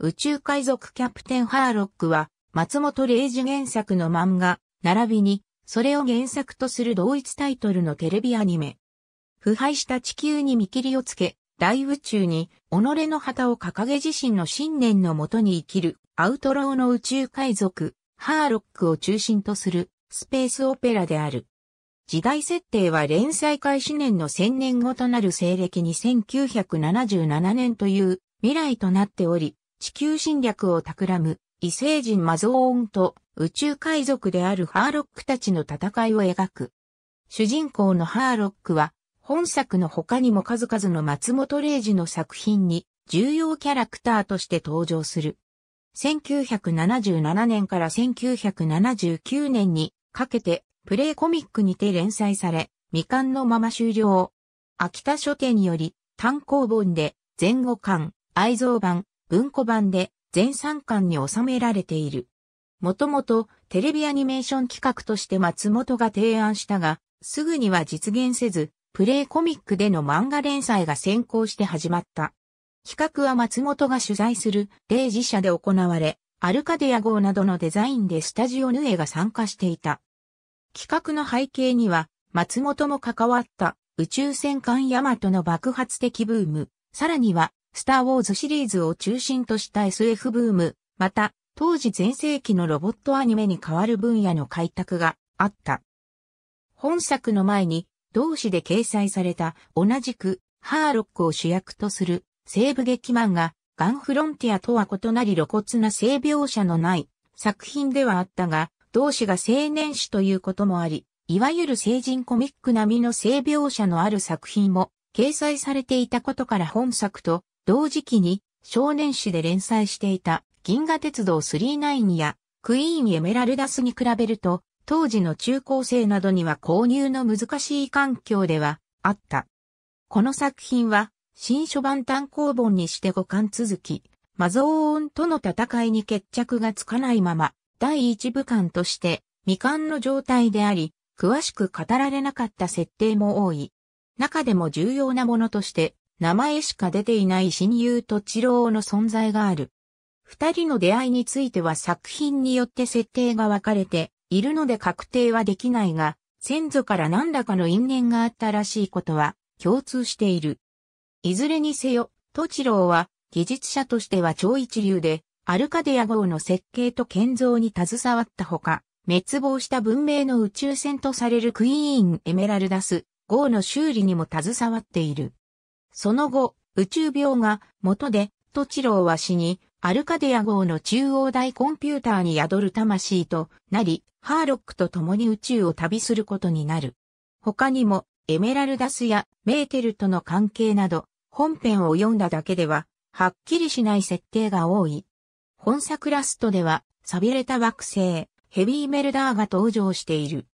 宇宙海賊キャプテンハーロックは、松本零士原作の漫画、並びに、それを原作とする同一タイトルのテレビアニメ。腐敗した地球に見切りをつけ、大宇宙に、己の旗を掲げ自身の信念のもとに生きる、アウトローの宇宙海賊、ハーロックを中心とする、スペースオペラである。時代設定は連載開始年の1000年後となる西暦に1977年という未来となっており、地球侵略を企む異星人マゾーンと宇宙海賊であるハーロックたちの戦いを描く。主人公のハーロックは本作の他にも数々の松本零士の作品に重要キャラクターとして登場する。1977年から1979年にかけてプレイコミックにて連載され、未完のまま終了。秋田書店より単行本で前後巻、愛蔵版、文庫版で全3巻に収められている。もともとテレビアニメーション企画として松本が提案したが、すぐには実現せず、プレイコミックでの漫画連載が先行して始まった。企画は松本が取材する例自社で行われ、アルカディア号などのデザインでスタジオヌエが参加していた。企画の背景には、松本も関わった宇宙戦艦ヤマトの爆発的ブーム、さらにはスター・ウォーズシリーズを中心とした SF ブーム、また、当時前世紀のロボットアニメに代わる分野の開拓があった。本作の前に、同誌で掲載された同じくハーロックを主役とする西部劇漫画ガンフロンティアとは異なり露骨な性描写のない作品ではあったが、同誌が青年誌ということもあり、いわゆる成人コミック並みの性描写のある作品も掲載されていたことから本作と同時期に少年誌で連載していた銀河鉄道39やクイーンエメラルダスに比べると当時の中高生などには購入の難しい環境ではあった。この作品は新書版単行本にして5巻続き、マゾーオンとの戦いに決着がつかないまま第一部巻として未完の状態であり、詳しく語られなかった設定も多い。中でも重要なものとして、名前しか出ていない親友と治郎の存在がある。二人の出会いについては作品によって設定が分かれているので確定はできないが、先祖から何らかの因縁があったらしいことは共通している。いずれにせよ、と治郎は技術者としては超一流で、アルカディア号の設計と建造に携わったほか、滅亡した文明の宇宙船とされるクイーン・エメラルダス号の修理にも携わっている。その後、宇宙病が元で、トチロうは死に、アルカディア号の中央大コンピューターに宿る魂となり、ハーロックと共に宇宙を旅することになる。他にも、エメラルダスやメーテルとの関係など、本編を読んだだけでは、はっきりしない設定が多い。本作ラストでは、錆びれた惑星、ヘビーメルダーが登場している。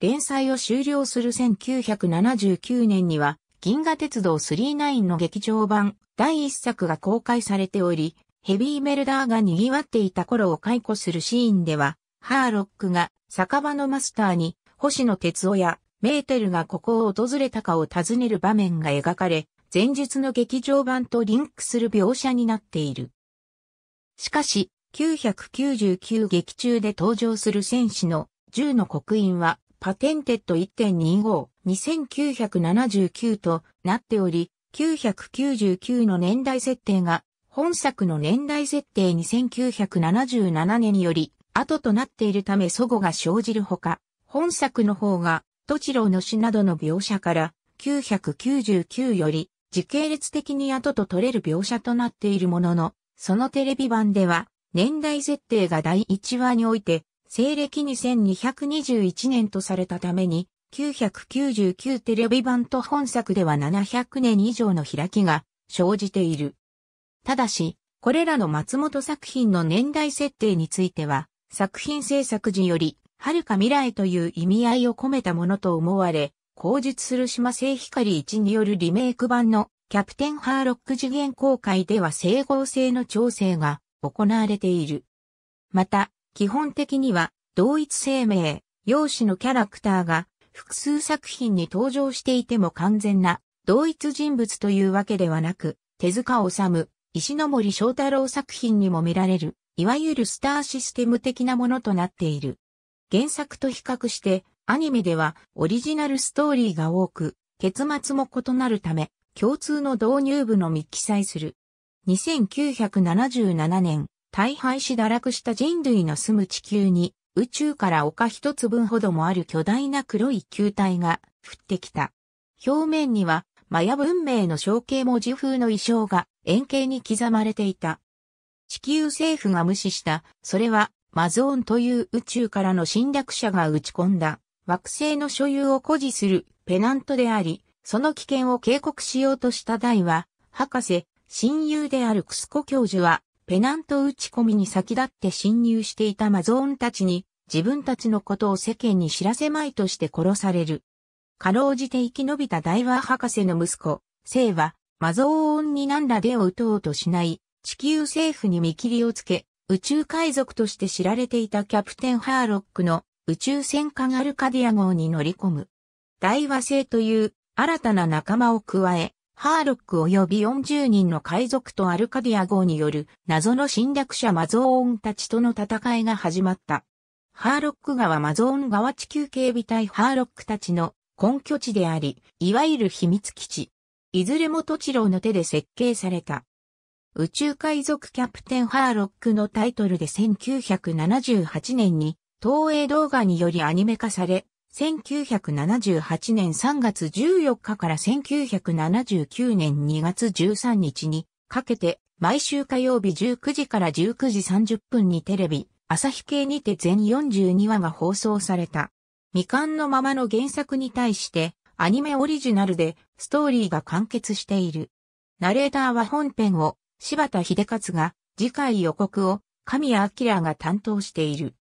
連載を終了する1979年には、銀河鉄道39の劇場版第1作が公開されており、ヘビーメルダーが賑わっていた頃を解雇するシーンでは、ハーロックが酒場のマスターに星野哲夫やメーテルがここを訪れたかを尋ねる場面が描かれ、前述の劇場版とリンクする描写になっている。しかし、999劇中で登場する戦士の銃の刻印はパテンテッド1.25、2979となっており、999の年代設定が、本作の年代設定2977年により、後となっているため祖語が生じるほか、本作の方が、土地ロの死などの描写から、999より、時系列的に後と取れる描写となっているものの、そのテレビ版では、年代設定が第1話において、西暦2221年とされたために、999テレビ版と本作では700年以上の開きが生じている。ただし、これらの松本作品の年代設定については、作品制作時より、遥か未来という意味合いを込めたものと思われ、口述する島聖光一によるリメイク版のキャプテンハーロック次元公開では整合性の調整が行われている。また、基本的には同一生命、容姿のキャラクターが複数作品に登場していても完全な同一人物というわけではなく、手塚治虫、石森章太郎作品にも見られる、いわゆるスターシステム的なものとなっている。原作と比較して、アニメではオリジナルストーリーが多く、結末も異なるため、共通の導入部のみ記載する。2977年、大敗し堕落した人類の住む地球に、宇宙から丘一つ分ほどもある巨大な黒い球体が降ってきた。表面には、マヤ文明の象形文字風の意匠が円形に刻まれていた。地球政府が無視した、それはマゾーンという宇宙からの侵略者が打ち込んだ惑星の所有を誇示するペナントであり、その危険を警告しようとした大は、博士、親友であるクスコ教授はペナント打ち込みに先立って侵入していたマゾーンたちに、自分たちのことを世間に知らせまいとして殺される。かろうじて生き延びたダイワー博士の息子、聖は、マゾーンに何らでを打とうとしない、地球政府に見切りをつけ、宇宙海賊として知られていたキャプテンハーロックの宇宙戦艦アルカディア号に乗り込む。ダイワ星という新たな仲間を加え、ハーロック及び40人の海賊とアルカディア号による謎の侵略者マゾーンたちとの戦いが始まった。ハーロック川マゾーン川地球警備隊ハーロックたちの根拠地であり、いわゆる秘密基地。いずれも土地郎の手で設計された。宇宙海賊キャプテンハーロックのタイトルで1978年に東映動画によりアニメ化され、1978年3月14日から1979年2月13日にかけて毎週火曜日19時から19時30分にテレビ、朝日系にて全42話が放送された。未完のままの原作に対してアニメオリジナルでストーリーが完結している。ナレーターは本編を柴田秀勝が次回予告を神谷明が担当している。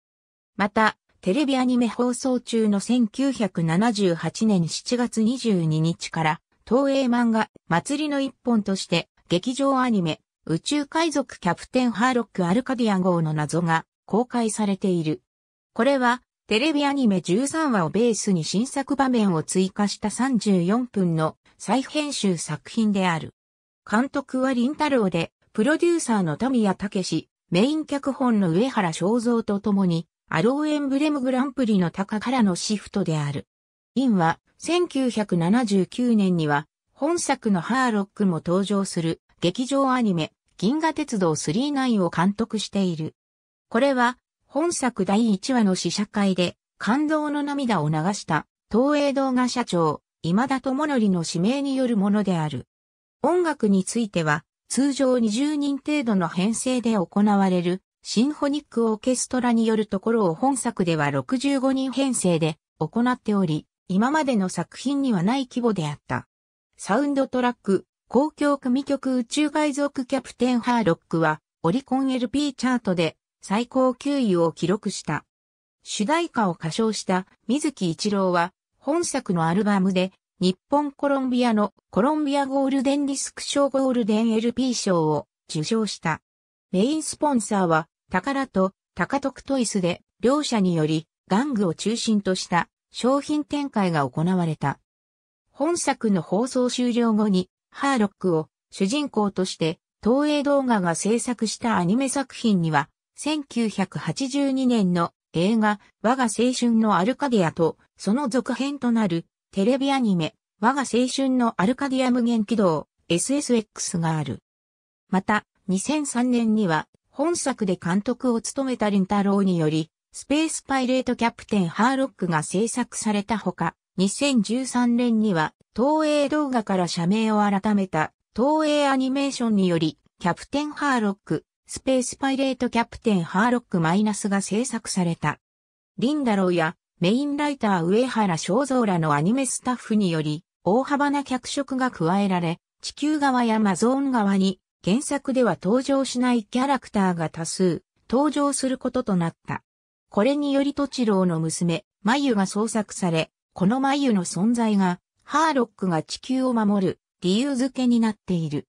また、テレビアニメ放送中の1978年7月22日から、東映漫画、祭りの一本として、劇場アニメ、宇宙海賊キャプテンハーロックアルカディア号の謎が公開されている。これは、テレビアニメ13話をベースに新作場面を追加した34分の再編集作品である。監督は林太郎で、プロデューサーの田宮武、メイン脚本の上原昭蔵と共に、アローエンブレムグランプリの高からのシフトである。インは、1979年には、本作のハーロックも登場する劇場アニメ、銀河鉄道39を監督している。これは、本作第1話の試写会で、感動の涙を流した、東映動画社長、今田智則の指名によるものである。音楽については、通常20人程度の編成で行われるシンフォニックオーケストラによるところを本作では65人編成で行っており、今までの作品にはない規模であった。サウンドトラック、公共組曲宇宙海賊キャプテンハーロックは、オリコン LP チャートで最高9位を記録した。主題歌を歌唱した水木一郎は、本作のアルバムで、日本コロンビアのコロンビアゴールデンディスク賞ゴールデン LP 賞を受賞した。メインスポンサーは宝と高徳トイスで両社により玩具を中心とした商品展開が行われた。本作の放送終了後にハーロックを主人公として東映動画が制作したアニメ作品には1982年の映画我が青春のアルカディアとその続編となるテレビアニメ我が青春のアルカディア無限軌道 SSX がある。また2003年には本作で監督を務めた林太郎により、スペースパイレートキャプテンハーロックが制作されたほか、2013年には東映動画から社名を改めた東映アニメーションにより、キャプテンハーロック、スペースパイレートキャプテンハーロックマイナスが制作された。リンダロウやメインライター上原正蔵らのアニメスタッフにより、大幅な脚色が加えられ、地球側やマゾーン側に原作では登場しないキャラクターが多数登場することとなった。これによりトチロの娘、眉が創作され、この眉の存在が、ハーロックが地球を守る理由付けになっている。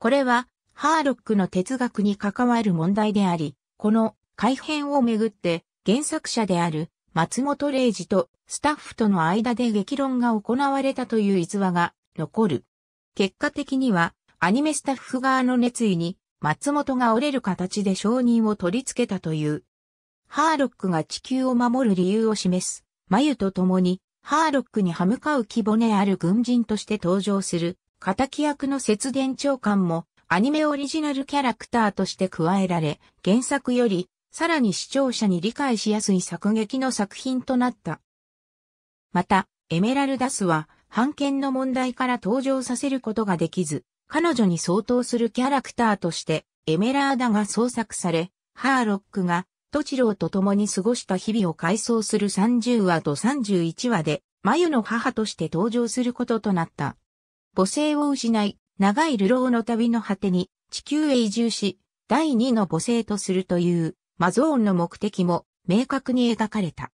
これは、ハーロックの哲学に関わる問題であり、この改編をめぐって、原作者である松本零士とスタッフとの間で激論が行われたという逸話が残る。結果的には、アニメスタッフ側の熱意に、松本が折れる形で承認を取り付けたという。ハーロックが地球を守る理由を示す、眉と共に、ハーロックに歯向かう規模ねある軍人として登場する、敵役の節電長官も、アニメオリジナルキャラクターとして加えられ、原作より、さらに視聴者に理解しやすい作劇の作品となった。また、エメラルダスは、版権の問題から登場させることができず、彼女に相当するキャラクターとして、エメラーダが創作され、ハーロックが、トチローと共に過ごした日々を回想する30話と31話で、マユの母として登場することとなった。母性を失い、長い流浪の旅の果てに、地球へ移住し、第2の母性とするという、マゾーンの目的も明確に描かれた。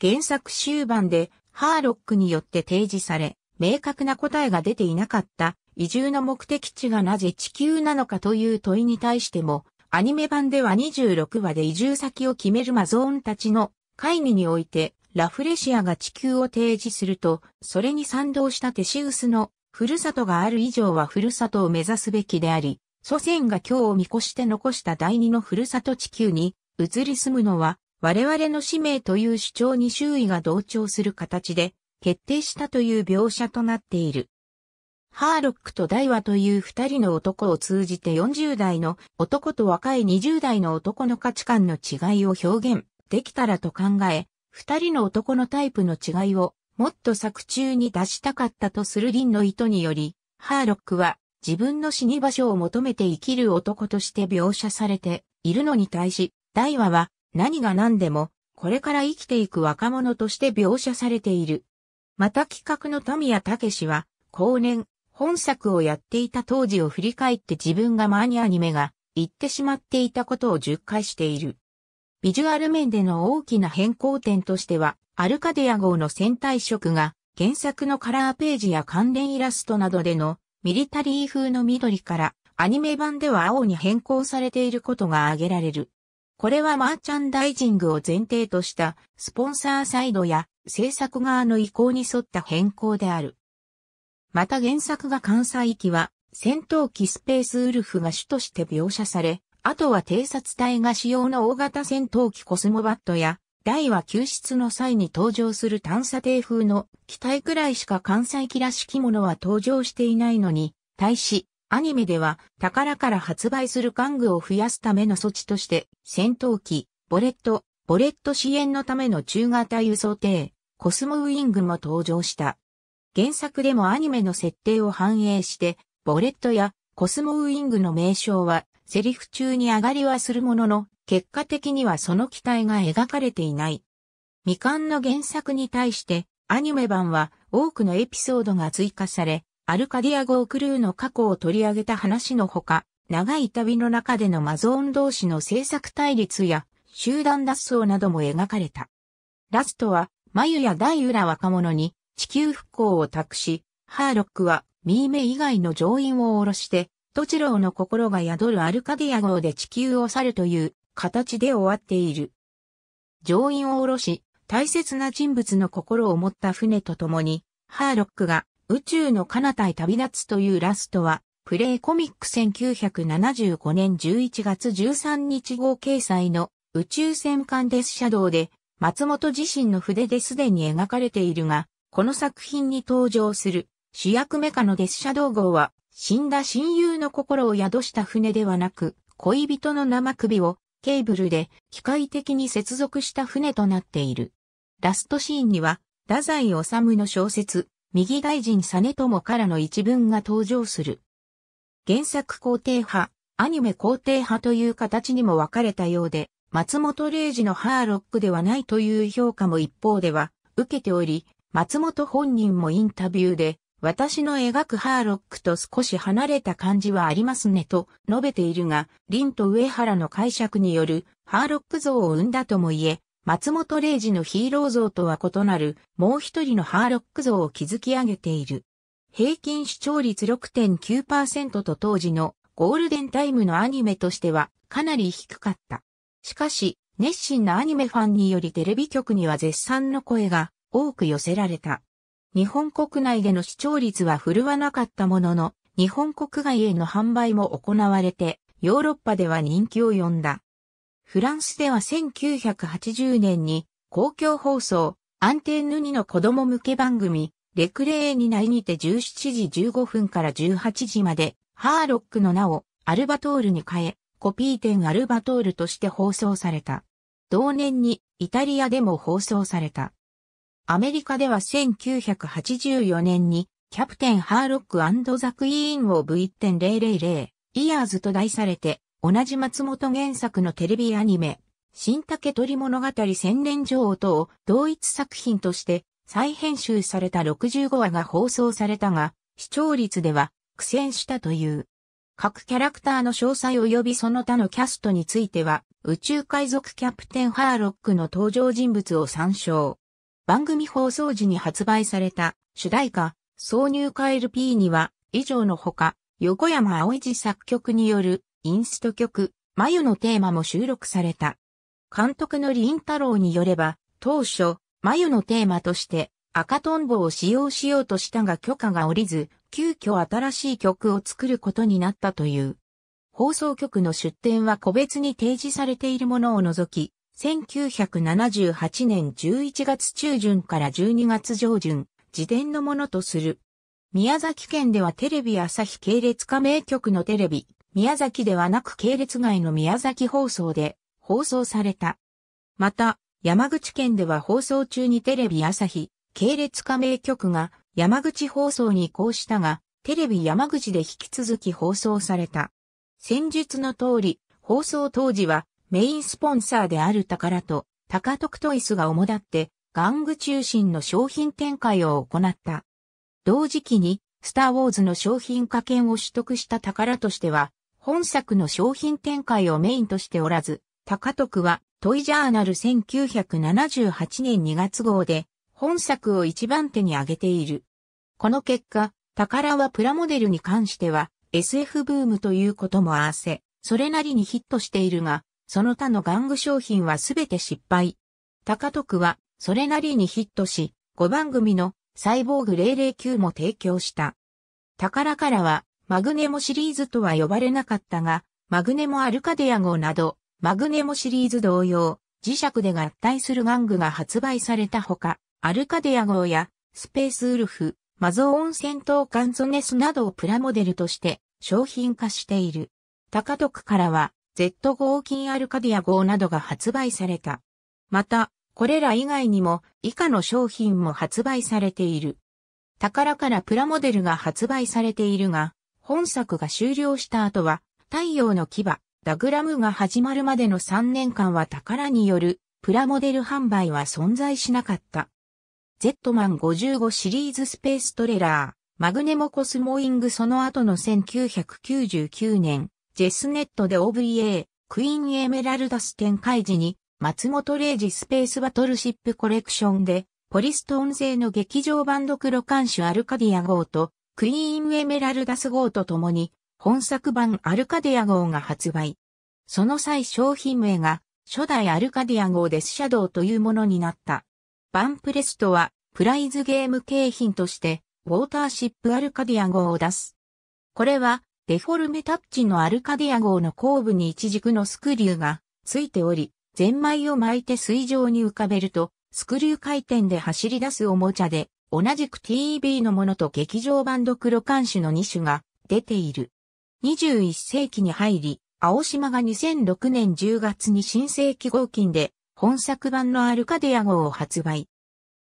原作終盤で、ハーロックによって提示され、明確な答えが出ていなかった移住の目的地がなぜ地球なのかという問いに対しても、アニメ版では26話で移住先を決めるマゾーンたちの会議において、ラフレシアが地球を提示すると、それに賛同したテシウスの、ふるさとがある以上はふるさとを目指すべきであり、祖先が今日を見越して残した第二のふるさと地球に移り住むのは我々の使命という主張に周囲が同調する形で決定したという描写となっている。ハーロックとダイワという二人の男を通じて40代の男と若い20代の男の価値観の違いを表現できたらと考え、二人の男のタイプの違いをもっと作中に出したかったとするリンの意図により、ハーロックは自分の死に場所を求めて生きる男として描写されているのに対し、ダイワは何が何でもこれから生きていく若者として描写されている。また企画の富谷武は、後年、本作をやっていた当時を振り返って自分がニにアニメが言ってしまっていたことを10回している。ビジュアル面での大きな変更点としては、アルカディア号の戦隊色が原作のカラーページや関連イラストなどでのミリタリー風の緑からアニメ版では青に変更されていることが挙げられる。これはマーチャンダイジングを前提としたスポンサーサイドや制作側の意向に沿った変更である。また原作が関西機は、戦闘機スペースウルフが主として描写され、あとは偵察隊が使用の大型戦闘機コスモバットや、大は救出の際に登場する探査艇風の機体くらいしか関西機らしきものは登場していないのに、対し、アニメでは宝から発売する玩具を増やすための措置として、戦闘機、ボレット、ボレット支援のための中型輸送艇、コスモウィングも登場した。原作でもアニメの設定を反映して、ボレットやコスモウイングの名称は、セリフ中に上がりはするものの、結果的にはその機体が描かれていない。未完の原作に対して、アニメ版は多くのエピソードが追加され、アルカディア号クルーの過去を取り上げた話のほか、長い旅の中でのマゾーン同士の制作対立や集団脱走なども描かれた。ラストは、眉や大浦若者に地球復興を託し、ハーロックはミーメ以外の乗員を下ろして、トチローの心が宿るアルカディア号で地球を去るという形で終わっている。乗員を下ろし、大切な人物の心を持った船と共に、ハーロックが宇宙の彼方へ旅立つというラストは、プレイコミック1975年11月13日号掲載の宇宙戦艦デスシャドウで、松本自身の筆ですでに描かれているが、この作品に登場する主役メカのデシャドウ号は、死んだ親友の心を宿した船ではなく、恋人の生首をケーブルで機械的に接続した船となっている。ラストシーンには、太宰治の小説、右大臣実友からの一文が登場する。原作肯定派、アニメ肯定派という形にも分かれたようで、松本零士のハーロックではないという評価も一方では受けており、松本本人もインタビューで、私の描くハーロックと少し離れた感じはありますねと述べているが、林と上原の解釈によるハーロック像を生んだとも言え、松本零士のヒーロー像とは異なるもう一人のハーロック像を築き上げている。平均視聴率6.9%と当時のゴールデンタイムのアニメとしてはかなり低かった。しかし、熱心なアニメファンによりテレビ局には絶賛の声が多く寄せられた。日本国内での視聴率は振るわなかったものの、日本国外への販売も行われて、ヨーロッパでは人気を呼んだ。フランスでは1980年に公共放送、アンテンヌニの子供向け番組、レクレーに内にて17時15分から18時まで、ハーロックの名をアルバトールに変え、コピー店アルバトールとして放送された。同年にイタリアでも放送された。アメリカでは1984年に、キャプテンハーロックザ・クイーンを V.000 イヤーズと題されて、同じ松本原作のテレビアニメ、新竹取物語千年女王とを同一作品として再編集された65話が放送されたが、視聴率では苦戦したという。各キャラクターの詳細及びその他のキャストについては、宇宙海賊キャプテンハーロックの登場人物を参照。番組放送時に発売された主題歌、挿入カエル p には、以上のほか、横山葵治作曲によるインスト曲、眉のテーマも収録された。監督の林太郎によれば、当初、眉のテーマとして赤トンボを使用しようとしたが許可が下りず、急遽新しい曲を作ることになったという。放送局の出展は個別に提示されているものを除き、1978年11月中旬から12月上旬、自伝のものとする。宮崎県ではテレビ朝日系列加盟局のテレビ、宮崎ではなく系列外の宮崎放送で放送された。また、山口県では放送中にテレビ朝日、系列加盟局が山口放送に移行したが、テレビ山口で引き続き放送された。戦術の通り、放送当時はメインスポンサーである宝と、高徳トイスが主だって、玩具中心の商品展開を行った。同時期に、スター・ウォーズの商品化権を取得した宝としては、本作の商品展開をメインとしておらず、高徳は、トイジャーナル1978年2月号で、本作を一番手に挙げている。この結果、宝はプラモデルに関しては、SF ブームということも合わせ、それなりにヒットしているが、その他の玩具商品はすべて失敗。高徳は、それなりにヒットし、5番組のサイボーグ009も提供した。宝からは、マグネモシリーズとは呼ばれなかったが、マグネモアルカデア号など、マグネモシリーズ同様、磁石で合体する玩具が発売されたほか、アルカデア号や、スペースウルフ、マゾーン戦闘艦ゾネスなどをプラモデルとして商品化している。高徳からは、Z 合金アルカディア号などが発売された。また、これら以外にも以下の商品も発売されている。宝からプラモデルが発売されているが、本作が終了した後は、太陽の牙、ダグラムが始まるまでの3年間は宝によるプラモデル販売は存在しなかった。Z 1マン55シリーズスペーストレラー、マグネモコスモイングその後の1999年、ジェスネットで OVA、クイーンエメラルダス展開時に、松本零ジスペースバトルシップコレクションで、ポリストーン製の劇場版ドクロ監視アルカディア号と、クイーンエメラルダス号と共に、本作版アルカディア号が発売。その際商品名が、初代アルカディア号デスシャドウというものになった。バンプレストは、プライズゲーム景品として、ウォーターシップアルカディア号を出す。これは、デフォルメタッチのアルカディア号の後部に一軸のスクリューがついており、ゼンマイを巻いて水上に浮かべると、スクリュー回転で走り出すおもちゃで、同じく TEB のものと劇場版ドクロ監視の2種が出ている。21世紀に入り、青島が2006年10月に新世紀合金で本作版のアルカディア号を発売。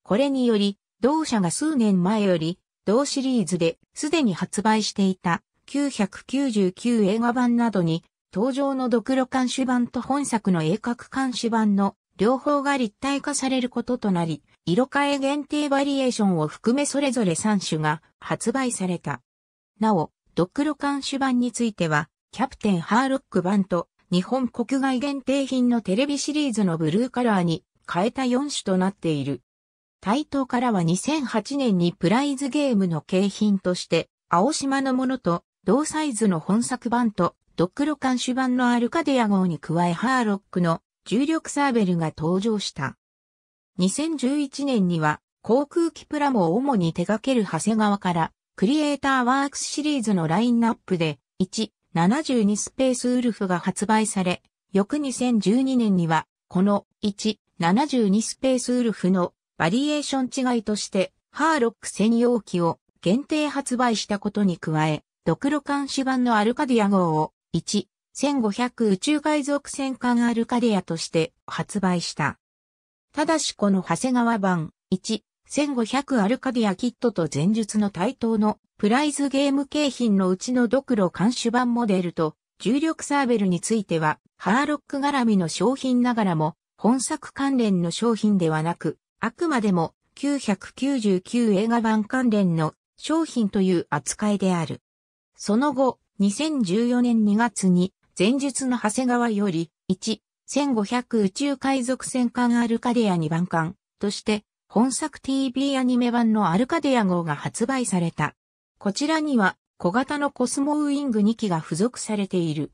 これにより、同社が数年前より同シリーズですでに発売していた999映画版などに、登場のドクロ監視版と本作の鋭角監視版の両方が立体化されることとなり、色変え限定バリエーションを含めそれぞれ3種が発売された。なお、ドクロ監視版については、キャプテンハーロック版と日本国外限定品のテレビシリーズのブルーカラーに変えた4種となっている。台頭からは2008年にプライズゲームの景品として、青島のものと同サイズの本作版と、ドックロ監視版のアルカディア号に加えハーロックの重力サーベルが登場した。2011年には航空機プラモを主に手掛ける長谷川からクリエイターワークスシリーズのラインナップで1、72スペースウルフが発売され、翌2012年にはこの1、72スペースウルフのバリエーション違いとしてハーロック専用機を限定発売したことに加え、ドクロ艦主版のアルカディア号を1、1500宇宙海賊戦艦アルカディアとして発売した。ただしこの長谷川版1、1500アルカディアキットと前述の対等のプライズゲーム景品のうちのドクロ監視版モデルと重力サーベルについてはハーロック絡みの商品ながらも本作関連の商品ではなくあくまでも999映画版関連の商品という扱いである。その後、2014年2月に、前述の長谷川より、1、1500宇宙海賊戦艦アルカディア2番艦として、本作 TV アニメ版のアルカディア号が発売された。こちらには、小型のコスモウイング2機が付属されている。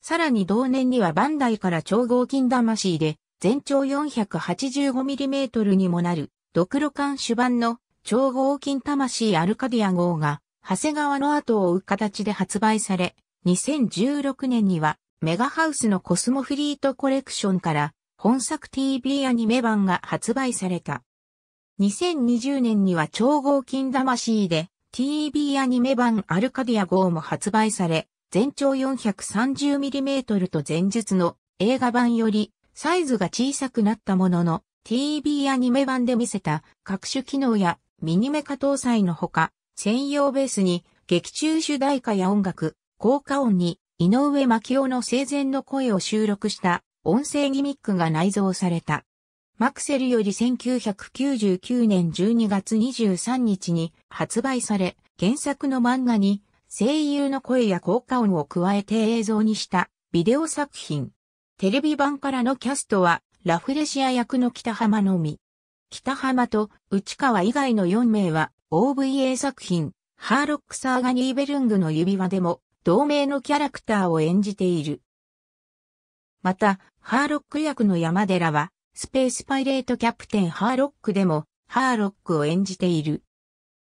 さらに同年にはバンダイから超合金魂で、全長 485mm にもなる、ドクロ艦主版の超合金魂アルカディア号が長谷川の後を追う形で発売され、2016年にはメガハウスのコスモフリートコレクションから本作 TV アニメ版が発売された。2020年には超合金魂で TV アニメ版アルカディア号も発売され、全長 430mm と前述の映画版よりサイズが小さくなったものの TV アニメ版で見せた各種機能やミニメカ搭載のほか専用ベースに、劇中主題歌や音楽、効果音に、井上牧夫の生前の声を収録した音声ギミックが内蔵された。マクセルより1999年12月23日に発売され、原作の漫画に声優の声や効果音を加えて映像にしたビデオ作品。テレビ版からのキャストはラフレシア役の北浜のみ。北浜と内川以外の4名は OVA 作品、ハーロックサーガ・ニーベルングの指輪でも、同名のキャラクターを演じている。また、ハーロック役の山寺は、スペースパイレートキャプテンハーロックでも、ハーロックを演じている。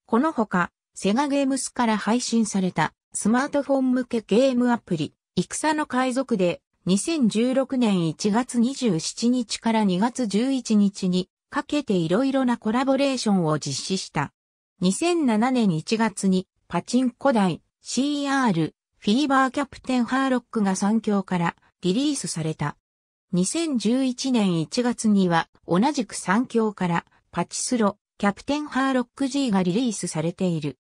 このほか、セガゲームスから配信された、スマートフォン向けゲームアプリ、戦の海賊で、2016年1月27日から2月11日にかけていろいろなコラボレーションを実施した。2007年1月にパチンコ台 CR フィーバーキャプテンハーロックが三強からリリースされた。2011年1月には同じく三強からパチスロキャプテンハーロック G がリリースされている。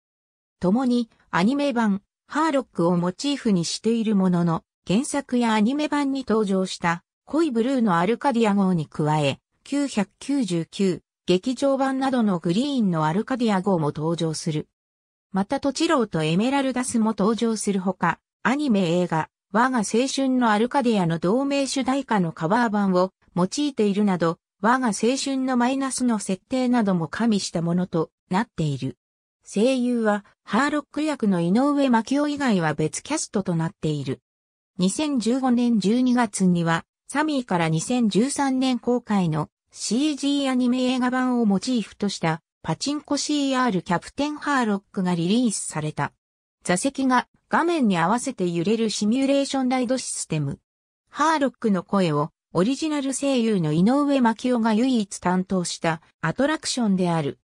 共にアニメ版ハーロックをモチーフにしているものの原作やアニメ版に登場した濃いブルーのアルカディア号に加え999劇場版などのグリーンのアルカディア号も登場する。またトチローとエメラルダスも登場するほか、アニメ映画、我が青春のアルカディアの同名主題歌のカバー版を用いているなど、我が青春のマイナスの設定なども加味したものとなっている。声優は、ハーロック役の井上真紀夫以外は別キャストとなっている。2015年12月には、サミーから2013年公開の CG アニメ映画版をモチーフとしたパチンコ CR キャプテンハーロックがリリースされた。座席が画面に合わせて揺れるシミュレーションライドシステム。ハーロックの声をオリジナル声優の井上真夫が唯一担当したアトラクションである。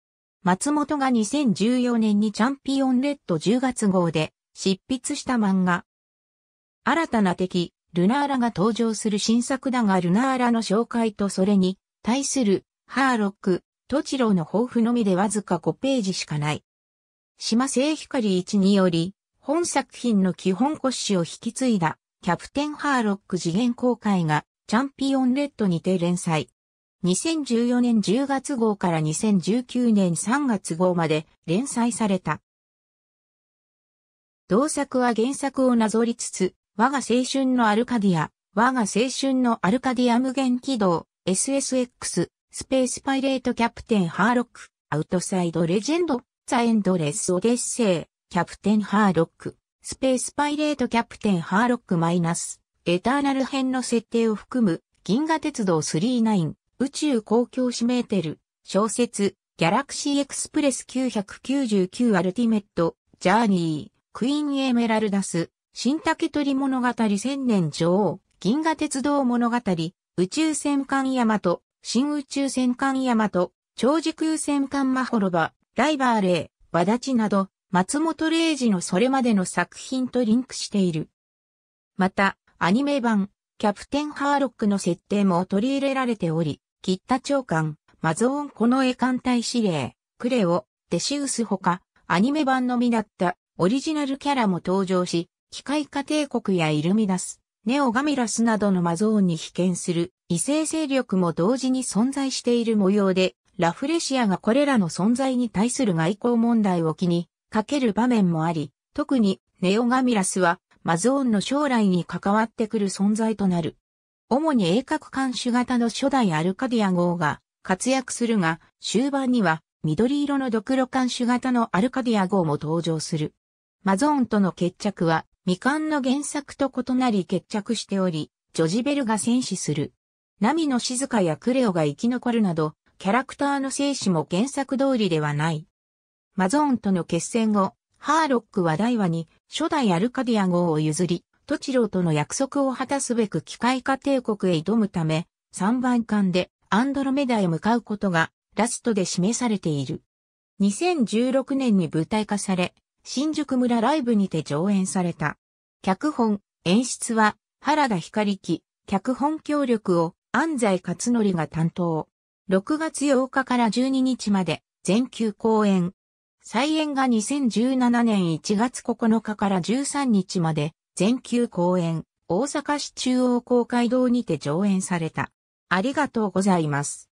松本が2014年にチャンピオンレッド10月号で執筆した漫画。新たな敵、ルナーラが登場する新作だがルナーラの紹介とそれに対する、ハーロック、トチロの抱負のみでわずか5ページしかない。島聖光一により、本作品の基本骨子を引き継いだ、キャプテンハーロック次元公開が、チャンピオンレッドにて連載。2014年10月号から2019年3月号まで連載された。同作は原作をなぞりつつ、我が青春のアルカディア、我が青春のアルカディア無限軌道、SSX、スペースパイレートキャプテンハーロック、アウトサイドレジェンド、ザ・エンドレス・オデッセイ、キャプテンハーロック、スペースパイレートキャプテンハーロックマイナス、エターナル編の設定を含む、銀河鉄道39、宇宙公共指メーテル、小説、ギャラクシーエクスプレス999アルティメット、ジャーニー、クイーンエメラルダス、新竹取物語千年女王、銀河鉄道物語、宇宙戦艦ヤマト、新宇宙戦艦ヤマト、超時空戦艦マホロバ、ライバーレイ、バダチなど、松本零士のそれまでの作品とリンクしている。また、アニメ版、キャプテンハーロックの設定も取り入れられており、吉田長官、マゾーンこの絵艦隊司令、クレオ、デシウスほか、アニメ版のみだったオリジナルキャラも登場し、機械化帝国やイルミナス、ネオガミラスなどの魔像に被験する異性勢力も同時に存在している模様で、ラフレシアがこれらの存在に対する外交問題を気にかける場面もあり、特にネオガミラスはマゾーンの将来に関わってくる存在となる。主に鋭角監視型の初代アルカディア号が活躍するが、終盤には緑色のドクロ監視型のアルカディア号も登場する。マゾーンとの決着は未完の原作と異なり決着しており、ジョジベルが戦死する。ナミの静かやクレオが生き残るなど、キャラクターの生死も原作通りではない。マゾーンとの決戦後、ハーロックは大和に初代アルカディア号を譲り、トチローとの約束を果たすべく機械化帝国へ挑むため、3番艦でアンドロメダへ向かうことがラストで示されている。2016年に舞台化され、新宿村ライブにて上演された。脚本、演出は原田光樹、脚本協力を安西勝則が担当。6月8日から12日まで全球公演。再演が2017年1月9日から13日まで全球公演。大阪市中央公会堂にて上演された。ありがとうございます。